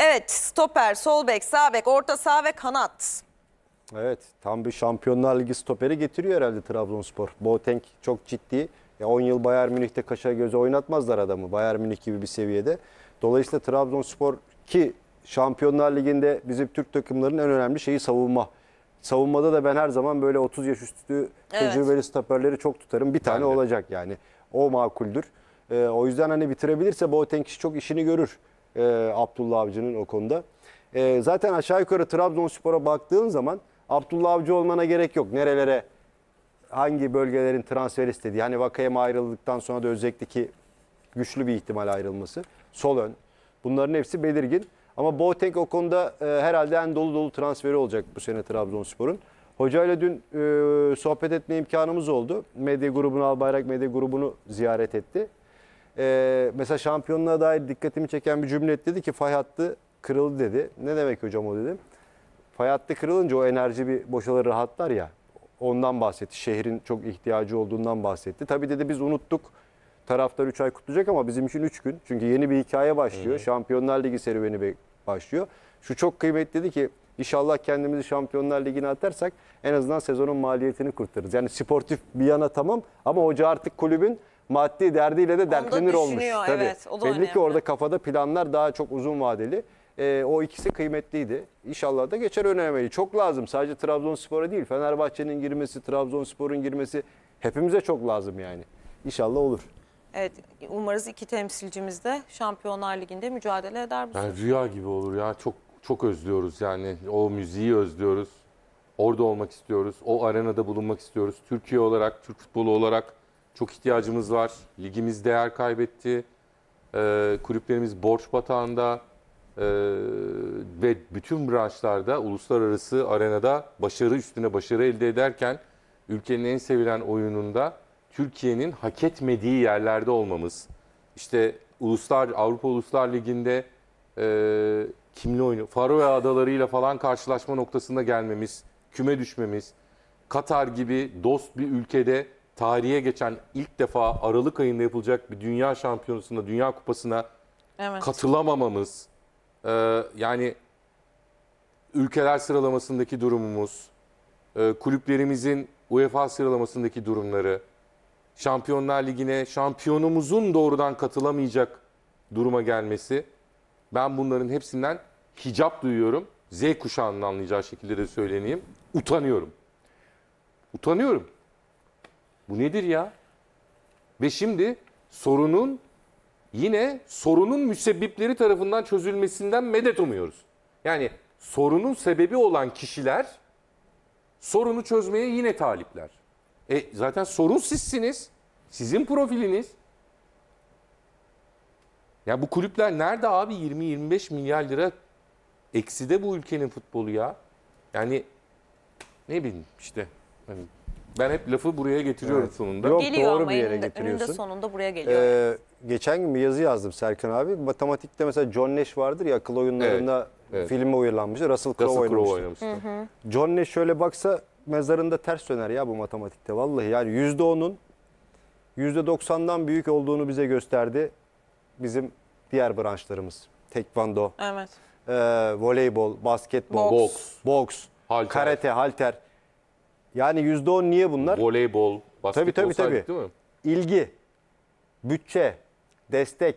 Evet stoper, sol bek, sağ bek, orta sağ ve kanat. Evet tam bir Şampiyonlar Ligi stoperi getiriyor herhalde Trabzonspor. Boateng çok ciddi. Ya 10 yıl Bayern Münih'te kaşa gözü oynatmazlar adamı. Bayern Münih gibi bir seviyede. Dolayısıyla Trabzonspor ki Şampiyonlar Ligi'nde bizim Türk takımlarının en önemli şeyi savunma. Savunmada da ben her zaman böyle 30 yaş üstü tecrübeli evet. stoperleri çok tutarım. Bir tane yani. olacak yani. O makuldür. Ee, o yüzden hani bitirebilirse Boateng çok işini görür e, Abdullah Avcı'nın o konuda. E, zaten aşağı yukarı Trabzonspor'a baktığın zaman Abdullah Avcı olmana gerek yok. Nerelere, hangi bölgelerin transfer istediği. Hani Vakayem'e ayrıldıktan sonra da özellikle ki güçlü bir ihtimal ayrılması. Sol ön. Bunların hepsi belirgin. Ama Boateng o konuda e, herhalde en dolu dolu transferi olacak bu sene Trabzonspor'un. Hocayla dün e, sohbet etme imkanımız oldu. Medya grubunu, Albayrak Medya grubunu ziyaret etti e, mesela şampiyonluğa dair dikkatimi çeken bir cümle dedi ki fay hattı kırıldı dedi. Ne demek hocam o dedim. Fay hattı kırılınca o enerji bir boşalır rahatlar ya. Ondan bahsetti. Şehrin çok ihtiyacı olduğundan bahsetti. Tabii dedi biz unuttuk. Taraftar 3 ay kutlayacak ama bizim için 3 gün. Çünkü yeni bir hikaye başlıyor. Evet. Şampiyonlar Ligi serüveni başlıyor. Şu çok dedi ki inşallah kendimizi Şampiyonlar Ligi'ne atarsak en azından sezonun maliyetini kurtarırız. Yani sportif bir yana tamam ama hoca artık kulübün maddi derdiyle de dertlenir olmuş. düşünüyor, Tabii. evet. O da Belli önemli. ki orada kafada planlar daha çok uzun vadeli. Ee, o ikisi kıymetliydi. İnşallah da geçer önemli. Çok lazım. Sadece Trabzonspor'a değil. Fenerbahçe'nin girmesi, Trabzonspor'un girmesi hepimize çok lazım yani. İnşallah olur. Evet, umarız iki temsilcimiz de Şampiyonlar Ligi'nde mücadele eder bu Yani rüya gibi olur ya. Çok çok özlüyoruz yani. O müziği özlüyoruz. Orada olmak istiyoruz. O arenada bulunmak istiyoruz. Türkiye olarak, Türk futbolu olarak çok ihtiyacımız var. Ligimiz değer kaybetti. E, kulüplerimiz borç batağında e, ve bütün branşlarda uluslararası arenada başarı üstüne başarı elde ederken ülkenin en sevilen oyununda Türkiye'nin hak etmediği yerlerde olmamız. İşte Uluslar Avrupa Uluslar Ligi'nde e, kimli oyunu Faroe Adaları'yla falan karşılaşma noktasında gelmemiz, küme düşmemiz, Katar gibi dost bir ülkede tarihe geçen ilk defa Aralık ayında yapılacak bir dünya şampiyonasında, dünya kupasına evet. katılamamamız, e, yani ülkeler sıralamasındaki durumumuz, e, kulüplerimizin UEFA sıralamasındaki durumları, Şampiyonlar Ligi'ne şampiyonumuzun doğrudan katılamayacak duruma gelmesi. Ben bunların hepsinden hicap duyuyorum. Z kuşağının anlayacağı şekilde de söyleneyim. Utanıyorum. Utanıyorum. Bu nedir ya? Ve şimdi sorunun yine sorunun müsebbipleri tarafından çözülmesinden medet umuyoruz. Yani sorunun sebebi olan kişiler sorunu çözmeye yine talipler. E zaten sorun sizsiniz. Sizin profiliniz. Ya bu kulüpler nerede abi 20-25 milyar lira ekside bu ülkenin futbolu ya. Yani ne bileyim işte. Hani ben hep lafı buraya getiriyorum evet. sonunda. Yok Geliyor doğru ama bir yere eninde, getiriyorsun. Eninde sonunda buraya geliyor. Ee, geçen gün bir yazı yazdım Serkan abi. Matematikte mesela John Nash vardır ya akıl oyunlarında evet, filme uyarlanmıştı. Russell Crowe Crow oynamıştı. John Nash şöyle baksa mezarında ters döner ya bu matematikte. Vallahi yani %10'un %90'dan büyük olduğunu bize gösterdi bizim diğer branşlarımız. Tekvando, evet. e, voleybol, basketbol, boks, boks, boks halter. karate, halter. Yani %10 niye bunlar? Voleybol, basketbol tabii, tabii, tabii. değil mi? İlgi, bütçe, destek,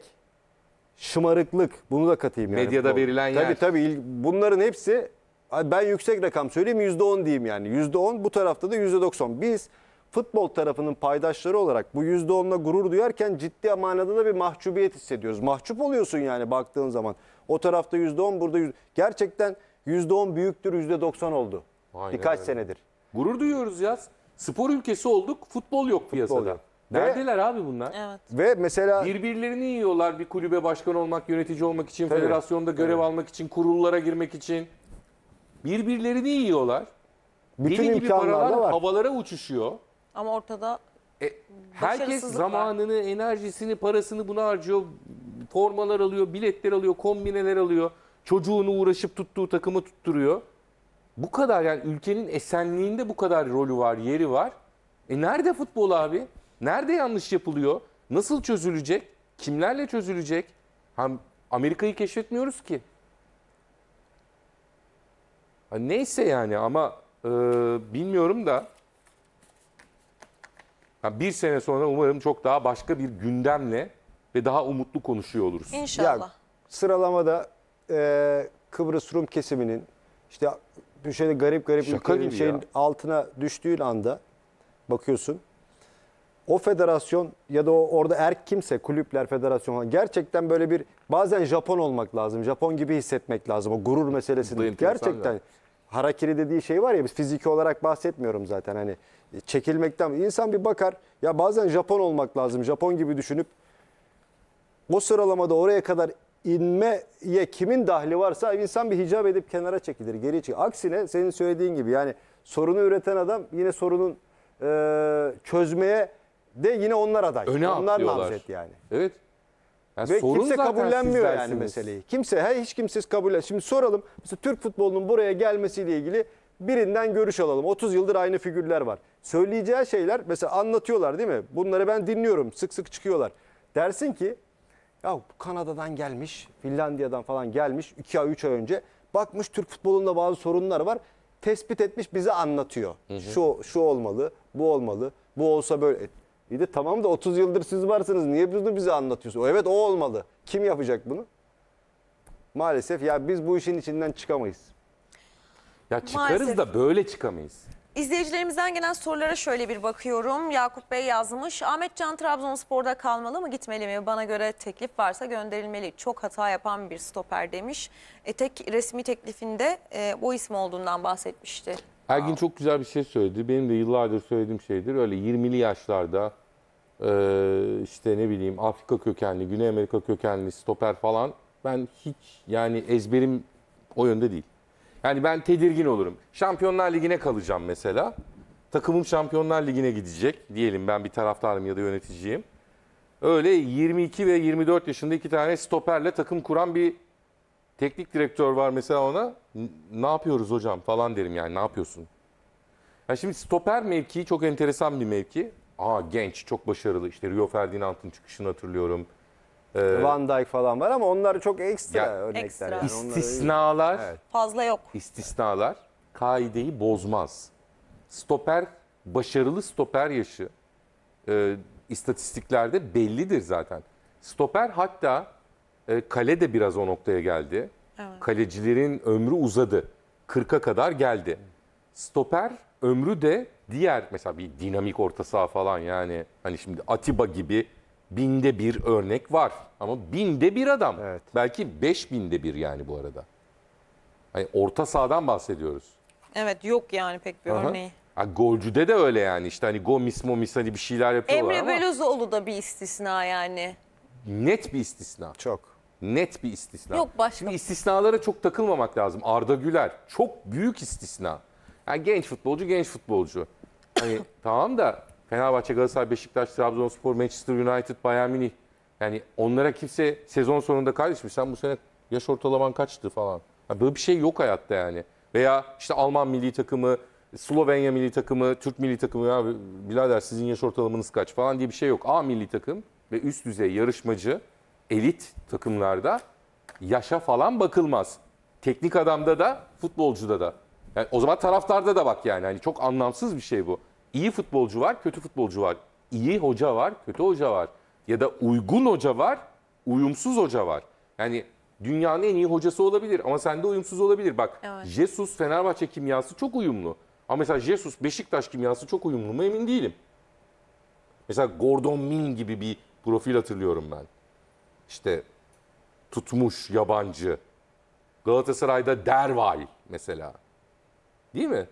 şımarıklık bunu da katayım. Yani. Medyada verilen tabii, yer. Tabii tabii bunların hepsi ben yüksek rakam söyleyeyim %10 diyeyim yani. %10 bu tarafta da %90. Biz futbol tarafının paydaşları olarak bu %10'la gurur duyarken ciddi manada da bir mahcubiyet hissediyoruz. Mahcup oluyorsun yani baktığın zaman. O tarafta %10 burada %10. gerçekten %10 büyüktür %90 oldu. Aynen Birkaç öyle. senedir. Gurur duyuyoruz ya. Spor ülkesi olduk, futbol yok piyasada. Futbol yok. Neredeler Ve- abi bunlar? Evet. Ve mesela Birbirlerini yiyorlar bir kulübe başkan olmak, yönetici olmak için, Tabii. federasyonda görev Tabii. almak için, kurullara girmek için. Birbirlerini yiyorlar. bütün Deli gibi paralar var. havalara uçuşuyor. Ama ortada E, herkes Başarısızlık var. zamanını, enerjisini, parasını buna harcıyor. Formalar alıyor, biletler alıyor, kombineler alıyor. Çocuğunu uğraşıp tuttuğu takımı tutturuyor bu kadar yani ülkenin esenliğinde bu kadar rolü var, yeri var. E nerede futbol abi? Nerede yanlış yapılıyor? Nasıl çözülecek? Kimlerle çözülecek? Hem Amerika'yı keşfetmiyoruz ki. neyse yani ama e, bilmiyorum da bir sene sonra umarım çok daha başka bir gündemle ve daha umutlu konuşuyor oluruz. İnşallah. Ya, sıralamada e, Kıbrıs Rum kesiminin işte bir şeyde garip garip Şaka ülkelerin gibi şeyin ya. altına düştüğün anda bakıyorsun. O federasyon ya da o, orada er kimse kulüpler federasyon falan gerçekten böyle bir bazen Japon olmak lazım. Japon gibi hissetmek lazım. O gurur meselesi Gerçekten ya. harakiri dediği şey var ya biz fiziki olarak bahsetmiyorum zaten hani e, çekilmekten. insan bir bakar ya bazen Japon olmak lazım. Japon gibi düşünüp o sıralamada oraya kadar inmeye kimin dahli varsa insan bir hicap edip kenara çekilir, geri çekilir. Aksine senin söylediğin gibi yani sorunu üreten adam yine sorunun e, çözmeye de yine onlar aday. Öne onlar namzet yani. Evet. Yani Ve sorun kimse kabullenmiyor yani dersiniz. meseleyi. Kimse, he, hiç kimse kabullenmiyor. Şimdi soralım, mesela Türk futbolunun buraya gelmesiyle ilgili birinden görüş alalım. 30 yıldır aynı figürler var. Söyleyeceği şeyler mesela anlatıyorlar değil mi? Bunları ben dinliyorum, sık sık çıkıyorlar. Dersin ki ya Kanada'dan gelmiş, Finlandiya'dan falan gelmiş 2 ay 3 ay önce. Bakmış Türk futbolunda bazı sorunlar var. Tespit etmiş bize anlatıyor. Hı hı. Şu şu olmalı, bu olmalı, bu olsa böyle. E, iyi de tamam da 30 yıldır siz varsınız. Niye bunu bize anlatıyorsunuz? Evet o olmalı. Kim yapacak bunu? Maalesef ya biz bu işin içinden çıkamayız. Ya çıkarız Maalesef. da böyle çıkamayız. İzleyicilerimizden gelen sorulara şöyle bir bakıyorum. Yakup Bey yazmış. Ahmet Can Trabzonspor'da kalmalı mı gitmeli mi? Bana göre teklif varsa gönderilmeli. Çok hata yapan bir stoper demiş. E, tek resmi teklifinde e, o isim olduğundan bahsetmişti. Ergin çok güzel bir şey söyledi. Benim de yıllardır söylediğim şeydir. Öyle 20'li yaşlarda e, işte ne bileyim Afrika kökenli, Güney Amerika kökenli stoper falan ben hiç yani ezberim o yönde değil. Yani ben tedirgin olurum. Şampiyonlar Ligi'ne kalacağım mesela. Takımım Şampiyonlar Ligi'ne gidecek. Diyelim ben bir taraftarım ya da yöneticiyim. Öyle 22 ve 24 yaşında iki tane stoperle takım kuran bir teknik direktör var mesela ona. Ne yapıyoruz hocam falan derim yani ne yapıyorsun? Ya şimdi stoper mevkii çok enteresan bir mevki. Aa genç, çok başarılı. İşte Rio Ferdinand'ın çıkışını hatırlıyorum. Ee, Van Dijk falan var ama onlar çok ekstra Ya, örnekler. Yani onları- istisnalar, Evet. Fazla yok. İstisnalar, kaideyi bozmaz. Stoper, başarılı stoper yaşı e, istatistiklerde bellidir zaten. Stoper hatta e, kale de biraz o noktaya geldi. Kalecilerin ömrü uzadı. 40'a kadar geldi. Stoper ömrü de diğer mesela bir dinamik orta saha falan yani hani şimdi Atiba gibi binde bir örnek var. Ama binde bir adam. Evet. Belki beş binde bir yani bu arada. Hani orta sahadan bahsediyoruz. Evet yok yani pek bir Aha. örneği. Ha, golcüde de öyle yani işte hani Gomis Momis hani bir şeyler yapıyorlar Emre ama. Belözoğlu da bir istisna yani. Net bir istisna. Çok. Net bir istisna. Yok başka. Şimdi istisnalara çok takılmamak lazım. Arda Güler çok büyük istisna. Yani genç futbolcu genç futbolcu. Hani tamam da Fenerbahçe, Galatasaray, Beşiktaş, Trabzonspor, Manchester United, Bayern Münih. Yani onlara kimse sezon sonunda kardeşim sen bu sene yaş ortalaman kaçtı falan. Yani böyle bir şey yok hayatta yani. Veya işte Alman milli takımı, Slovenya milli takımı, Türk milli takımı ya birader sizin yaş ortalamanız kaç falan diye bir şey yok. A milli takım ve üst düzey yarışmacı elit takımlarda yaşa falan bakılmaz. Teknik adamda da, futbolcuda da. Yani o zaman taraftarda da bak yani. yani çok anlamsız bir şey bu iyi futbolcu var, kötü futbolcu var. İyi hoca var, kötü hoca var. Ya da uygun hoca var, uyumsuz hoca var. Yani dünyanın en iyi hocası olabilir ama sende uyumsuz olabilir. Bak evet. Jesus Fenerbahçe kimyası çok uyumlu. Ama mesela Jesus Beşiktaş kimyası çok uyumlu mu emin değilim. Mesela Gordon Min gibi bir profil hatırlıyorum ben. İşte tutmuş yabancı. Galatasaray'da Derval mesela. Değil mi?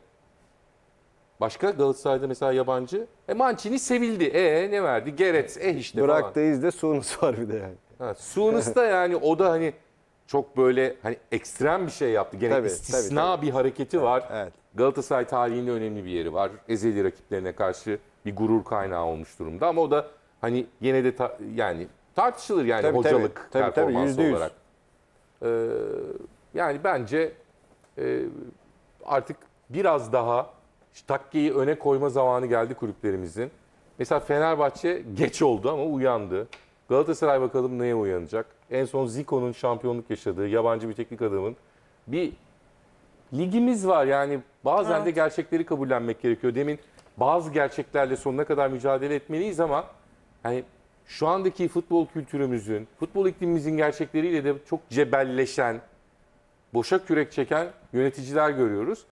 Başka Galatasaray'da mesela yabancı. E Mancini sevildi. E ne verdi? Gerets. E işte Bırak falan. da Sunus var bir de yani. Ha, Sunus da yani o da hani çok böyle hani ekstrem bir şey yaptı. Gene tabii, istisna tabii, tabii. bir hareketi evet, var. Evet. Galatasaray tarihinde önemli bir yeri var. Ezeli rakiplerine karşı bir gurur kaynağı olmuş durumda ama o da hani yine de ta, yani tartışılır yani tabii, hocalık tabii, performansı tabii, %100. olarak. Ee, yani bence e, artık biraz daha Takkiyi öne koyma zamanı geldi kulüplerimizin. Mesela Fenerbahçe geç oldu ama uyandı. Galatasaray bakalım neye uyanacak? En son Zico'nun şampiyonluk yaşadığı yabancı bir teknik adamın bir ligimiz var. Yani bazen evet. de gerçekleri kabullenmek gerekiyor. Demin bazı gerçeklerle sonuna kadar mücadele etmeliyiz ama hani şu andaki futbol kültürümüzün, futbol iklimimizin gerçekleriyle de çok cebelleşen, boşa kürek çeken yöneticiler görüyoruz.